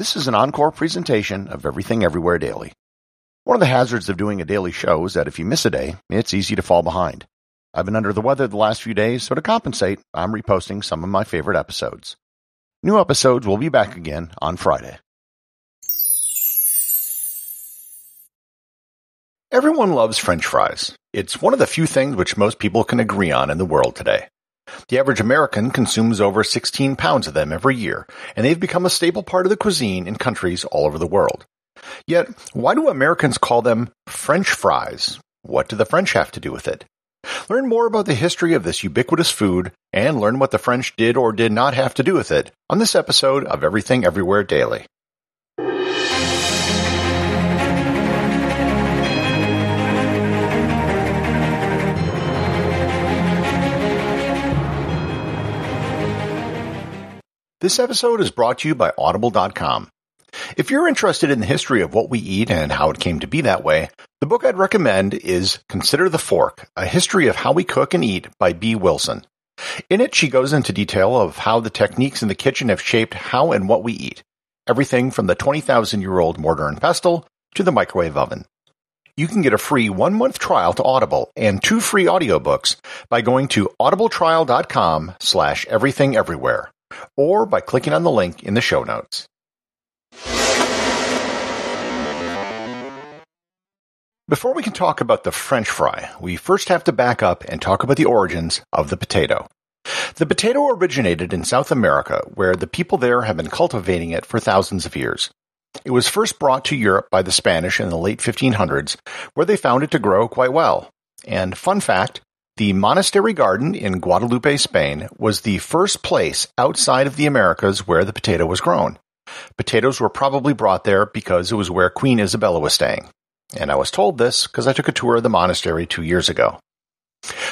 This is an encore presentation of Everything Everywhere Daily. One of the hazards of doing a daily show is that if you miss a day, it's easy to fall behind. I've been under the weather the last few days, so to compensate, I'm reposting some of my favorite episodes. New episodes will be back again on Friday. Everyone loves french fries. It's one of the few things which most people can agree on in the world today. The average American consumes over 16 pounds of them every year, and they've become a staple part of the cuisine in countries all over the world. Yet, why do Americans call them French fries? What do the French have to do with it? Learn more about the history of this ubiquitous food and learn what the French did or did not have to do with it on this episode of Everything Everywhere Daily. This episode is brought to you by Audible.com. If you're interested in the history of what we eat and how it came to be that way, the book I'd recommend is Consider the Fork A History of How We Cook and Eat by B. Wilson. In it, she goes into detail of how the techniques in the kitchen have shaped how and what we eat, everything from the 20,000 year old mortar and pestle to the microwave oven. You can get a free one month trial to Audible and two free audiobooks by going to audibletrial.com slash everything everywhere or by clicking on the link in the show notes. Before we can talk about the french fry, we first have to back up and talk about the origins of the potato. The potato originated in South America, where the people there have been cultivating it for thousands of years. It was first brought to Europe by the Spanish in the late 1500s, where they found it to grow quite well. And fun fact, the monastery garden in Guadalupe, Spain was the first place outside of the Americas where the potato was grown. Potatoes were probably brought there because it was where Queen Isabella was staying. And I was told this because I took a tour of the monastery two years ago.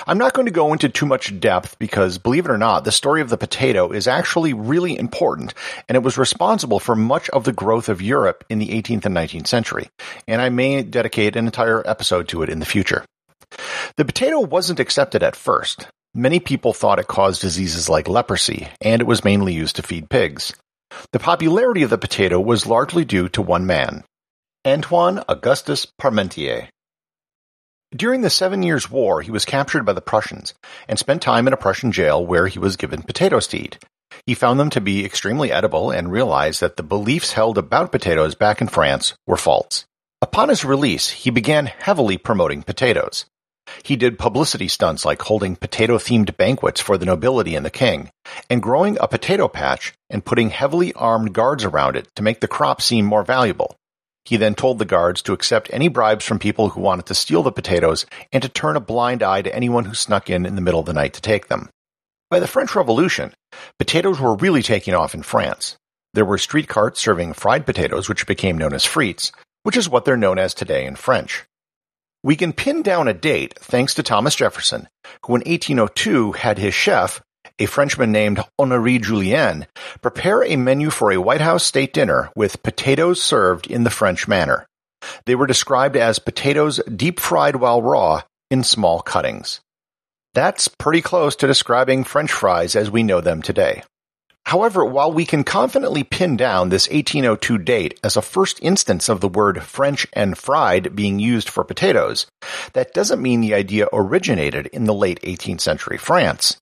I'm not going to go into too much depth because, believe it or not, the story of the potato is actually really important, and it was responsible for much of the growth of Europe in the 18th and 19th century, and I may dedicate an entire episode to it in the future. The potato wasn't accepted at first. Many people thought it caused diseases like leprosy, and it was mainly used to feed pigs. The popularity of the potato was largely due to one man, Antoine Augustus Parmentier. During the Seven Years' War, he was captured by the Prussians and spent time in a Prussian jail where he was given potato seed. He found them to be extremely edible and realized that the beliefs held about potatoes back in France were false. Upon his release, he began heavily promoting potatoes. He did publicity stunts like holding potato-themed banquets for the nobility and the king, and growing a potato patch and putting heavily armed guards around it to make the crop seem more valuable. He then told the guards to accept any bribes from people who wanted to steal the potatoes and to turn a blind eye to anyone who snuck in in the middle of the night to take them. By the French Revolution, potatoes were really taking off in France. There were street carts serving fried potatoes, which became known as frites, which is what they're known as today in French. We can pin down a date thanks to Thomas Jefferson, who in 1802 had his chef, a Frenchman named Honoré Julien, prepare a menu for a White House state dinner with potatoes served in the French manner. They were described as potatoes deep fried while raw in small cuttings. That's pretty close to describing French fries as we know them today. However, while we can confidently pin down this 1802 date as a first instance of the word French and fried being used for potatoes, that doesn't mean the idea originated in the late 18th century France.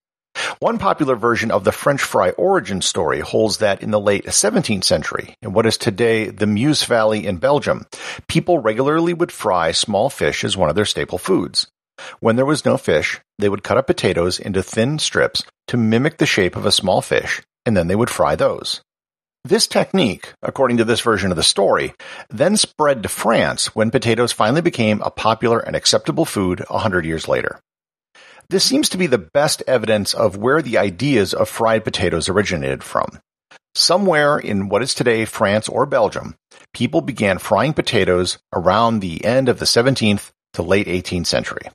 One popular version of the French fry origin story holds that in the late 17th century, in what is today the Meuse Valley in Belgium, people regularly would fry small fish as one of their staple foods. When there was no fish, they would cut up potatoes into thin strips to mimic the shape of a small fish and then they would fry those. This technique, according to this version of the story, then spread to France when potatoes finally became a popular and acceptable food A 100 years later. This seems to be the best evidence of where the ideas of fried potatoes originated from. Somewhere in what is today France or Belgium, people began frying potatoes around the end of the 17th to late 18th century.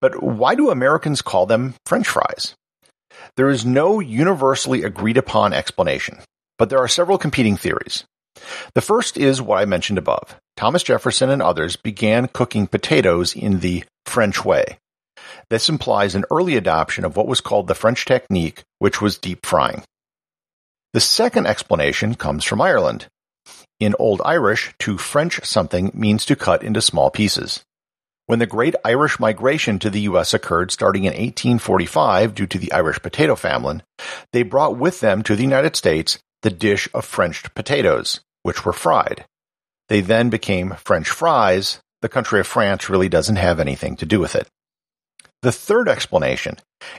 But why do Americans call them french fries? There is no universally agreed upon explanation, but there are several competing theories. The first is what I mentioned above. Thomas Jefferson and others began cooking potatoes in the French way. This implies an early adoption of what was called the French technique, which was deep frying. The second explanation comes from Ireland. In Old Irish, to French something means to cut into small pieces. When the Great Irish Migration to the U.S. occurred starting in 1845 due to the Irish potato famine, they brought with them to the United States the dish of Frenched potatoes, which were fried. They then became French fries. The country of France really doesn't have anything to do with it. The third explanation,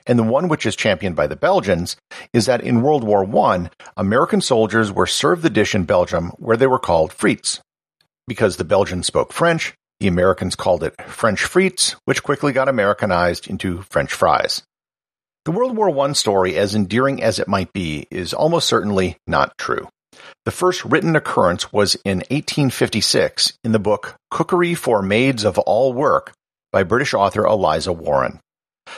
and the one which is championed by the Belgians, is that in World War I, American soldiers were served the dish in Belgium where they were called frites. Because the Belgians spoke French, the Americans called it French frites, which quickly got Americanized into French fries. The World War I story, as endearing as it might be, is almost certainly not true. The first written occurrence was in 1856 in the book Cookery for Maids of All Work by British author Eliza Warren.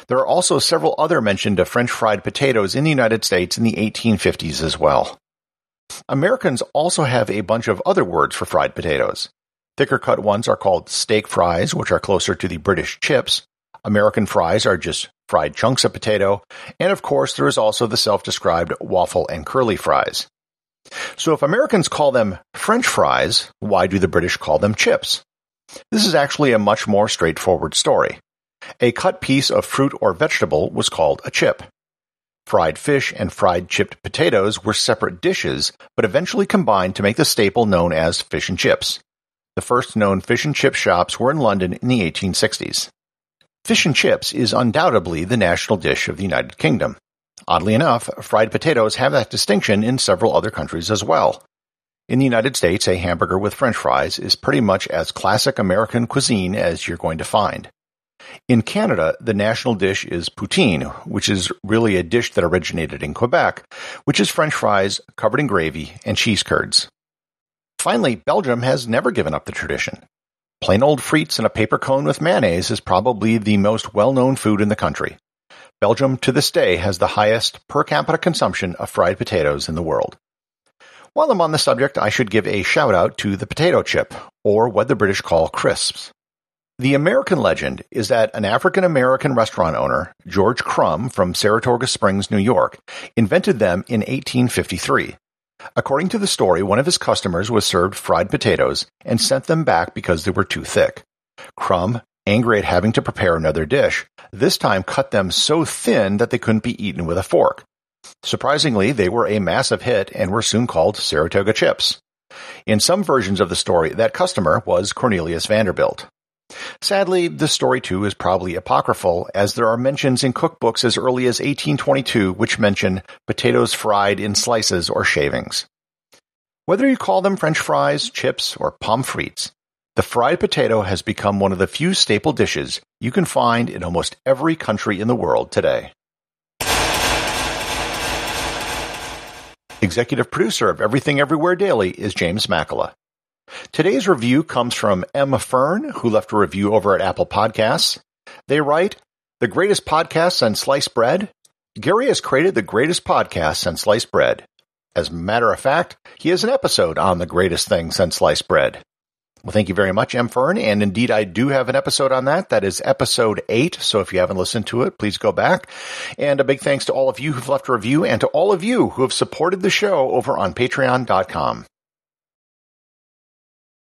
There are also several other mentions of French fried potatoes in the United States in the 1850s as well. Americans also have a bunch of other words for fried potatoes. Thicker cut ones are called steak fries, which are closer to the British chips. American fries are just fried chunks of potato. And of course, there is also the self described waffle and curly fries. So if Americans call them French fries, why do the British call them chips? This is actually a much more straightforward story. A cut piece of fruit or vegetable was called a chip. Fried fish and fried chipped potatoes were separate dishes, but eventually combined to make the staple known as fish and chips. The first known fish and chip shops were in London in the 1860s. Fish and chips is undoubtedly the national dish of the United Kingdom. Oddly enough, fried potatoes have that distinction in several other countries as well. In the United States, a hamburger with french fries is pretty much as classic American cuisine as you're going to find. In Canada, the national dish is poutine, which is really a dish that originated in Quebec, which is french fries covered in gravy and cheese curds. Finally, Belgium has never given up the tradition. Plain old frites in a paper cone with mayonnaise is probably the most well known food in the country. Belgium to this day has the highest per capita consumption of fried potatoes in the world. While I'm on the subject, I should give a shout out to the potato chip, or what the British call crisps. The American legend is that an African American restaurant owner, George Crumb from Saratoga Springs, New York, invented them in 1853. According to the story, one of his customers was served fried potatoes and sent them back because they were too thick. Crumb, angry at having to prepare another dish, this time cut them so thin that they couldn't be eaten with a fork. Surprisingly, they were a massive hit and were soon called Saratoga chips. In some versions of the story, that customer was Cornelius Vanderbilt. Sadly, this story too is probably apocryphal, as there are mentions in cookbooks as early as 1822 which mention potatoes fried in slices or shavings. Whether you call them french fries, chips, or pommes frites, the fried potato has become one of the few staple dishes you can find in almost every country in the world today. Executive producer of Everything Everywhere Daily is James Makala. Today's review comes from Emma Fern, who left a review over at Apple Podcasts. They write, The greatest podcast since sliced bread? Gary has created the greatest podcast since sliced bread. As a matter of fact, he has an episode on the greatest thing since sliced bread. Well, thank you very much, M. Fern. And indeed, I do have an episode on that. That is episode eight. So if you haven't listened to it, please go back. And a big thanks to all of you who've left a review and to all of you who have supported the show over on patreon.com.